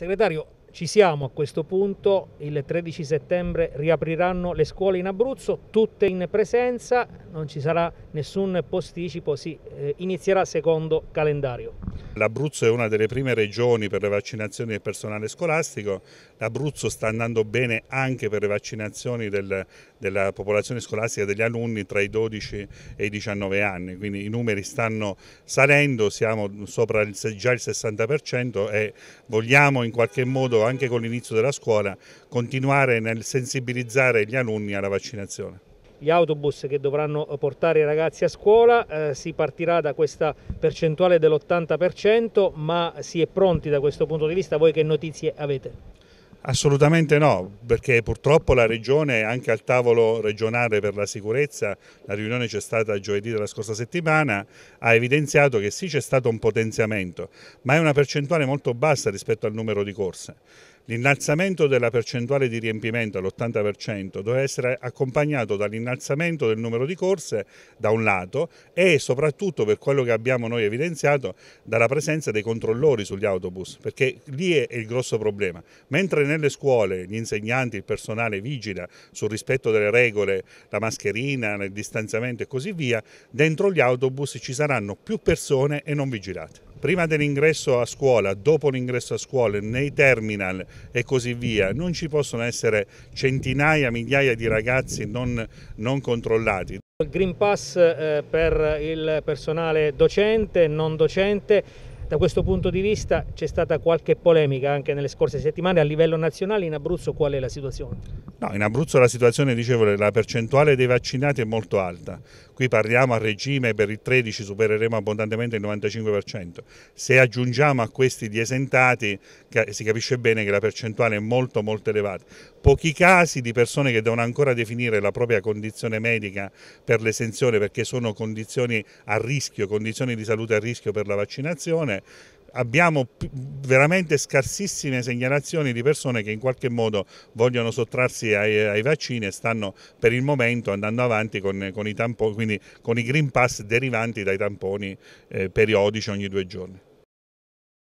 Secretario, Ci siamo a questo punto, il 13 settembre riapriranno le scuole in Abruzzo, tutte in presenza, non ci sarà nessun posticipo, si eh, inizierà secondo calendario. L'Abruzzo è una delle prime regioni per le vaccinazioni del personale scolastico, l'Abruzzo sta andando bene anche per le vaccinazioni del, della popolazione scolastica degli alunni tra i 12 e i 19 anni, quindi i numeri stanno salendo, siamo sopra il, già il 60% e vogliamo in qualche modo anche con l'inizio della scuola continuare nel sensibilizzare gli alunni alla vaccinazione gli autobus che dovranno portare i ragazzi a scuola, eh, si partirà da questa percentuale dell'80%, ma si è pronti da questo punto di vista, voi che notizie avete? Assolutamente no, perché purtroppo la Regione, anche al tavolo regionale per la sicurezza, la riunione c'è stata giovedì della scorsa settimana, ha evidenziato che sì c'è stato un potenziamento, ma è una percentuale molto bassa rispetto al numero di corse. L'innalzamento della percentuale di riempimento all'80% deve essere accompagnato dall'innalzamento del numero di corse da un lato e soprattutto per quello che abbiamo noi evidenziato dalla presenza dei controllori sugli autobus perché lì è il grosso problema. Mentre nelle scuole gli insegnanti, il personale vigila sul rispetto delle regole, la mascherina, il distanziamento e così via, dentro gli autobus ci saranno più persone e non vigilate prima dell'ingresso a scuola, dopo l'ingresso a scuola, nei terminal e così via, non ci possono essere centinaia, migliaia di ragazzi non, non controllati. Green Pass eh, per il personale docente, non docente, da questo punto di vista c'è stata qualche polemica anche nelle scorse settimane a livello nazionale. In Abruzzo qual è la situazione? No, in Abruzzo la situazione, dicevo, la percentuale dei vaccinati è molto alta. Qui parliamo a regime per il 13 supereremo abbondantemente il 95%. Se aggiungiamo a questi gli esentati si capisce bene che la percentuale è molto molto elevata. Pochi casi di persone che devono ancora definire la propria condizione medica per l'esenzione perché sono condizioni a rischio, condizioni di salute a rischio per la vaccinazione abbiamo veramente scarsissime segnalazioni di persone che in qualche modo vogliono sottrarsi ai, ai vaccini e stanno per il momento andando avanti con, con i tamponi, quindi con i green pass derivanti dai tamponi eh, periodici ogni due giorni.